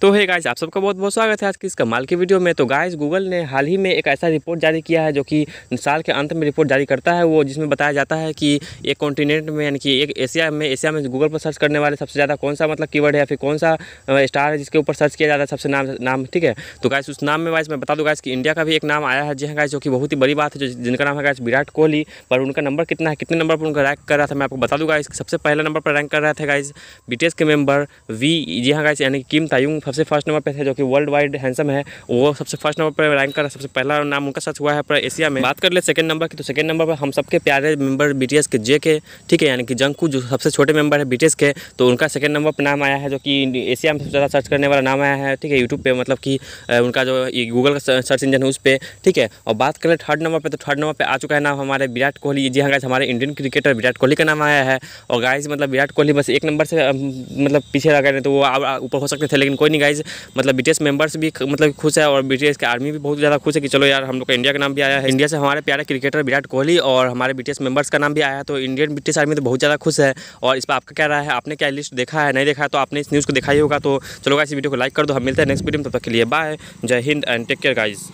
तो है गाइस आप सबका बहुत बहुत स्वागत है आज की इस कमाल की वीडियो में तो गाइस गूगल ने हाल ही में एक ऐसा रिपोर्ट जारी किया है जो कि साल के अंत में रिपोर्ट जारी करता है वो जिसमें बताया जाता है कि एक कॉन्टिनेंट में यानी कि एक एशिया में एशिया में गूगल पर सर्च करने वाले सबसे ज़्यादा कौन सा मतलब की है या फिर कौन सा स्टार है जिसके ऊपर सर्च किया जाता है सबसे नाम नाम ठीक है तो गाइस उस नाम में वाइस मैं बता दूँ गाइस कि इंडिया का भी एक नाम आया है जी गाइस जो कि बहुत ही बड़ी बात है जो जिनका नाम है गाइस विराट कोहली पर उनका नंबर कितना है कितने नंबर पर उनका रैंक कर रहा था मैं आपको बता दूँगा इस सबसे पहला नंबर पर रैंक कर रहा था गाइस बी के मेम्बर वी जी हाँ गाइस यानी किम तायुंग सबसे फर्स्ट नंबर पर थे जो कि वर्ल्ड वाइड हैंडसम है वो सबसे फर्स्ट नंबर पर रैंक कर सबसे पहला नाम उनका सर्च हुआ है पर एशिया में बात कर ले सेकंड नंबर की तो सेकंड नंबर पर हम सबके प्यारे मेंबर बीटीएस के जे के ठीक है यानी कि जंकू जो सबसे छोटे मेंबर है बीटीएस के तो उनका सेकंड नंबर पर नाम आया है जो कि एशिया में सबसे ज़्यादा सर्च करने वाला नाम आया है ठीक है यूट्यूब पर मतलब कि उनका जो गूगल का सर्च इंजन है उस पर ठीक है और बात कर ले थर्ड नंबर पर तो थर्ड नंबर पर आ चुका है नाम हमारे विराट कोहली जी हाँ गाइज हमारे इंडियन क्रिकेटर विराट कोहली का नाम आया है और गाइज मतलब विराट कोहली बस एक नंबर से मतलब पीछे रह गए तो वो ऊपर हो सकते थे लेकिन कोई नहीं गाइज मतलब बीटीएस मेंबर्स भी मतलब खुश है और बी के आर्मी भी बहुत ज़्यादा खुश है कि चलो यार हम लोग का इंडिया का नाम भी आया है इंडिया से हमारे प्यारे क्रिकेटर विराट कोहली और हमारे बी मेंबर्स का नाम भी आया है तो इंडियन बी आर्मी तो बहुत ज़्यादा खुश है और इस पर आपका क्या रहा है आपने क्या लिस्ट देखा है नहीं देखा तो आपने इस न्यूज़ को देखा ही होगा तो चलो गाइस वीडियो को लाइक कर दो हम मिलते हैं नेक्स्ट वीडियो में तब तक के लिए bye Jai Hind and take care guys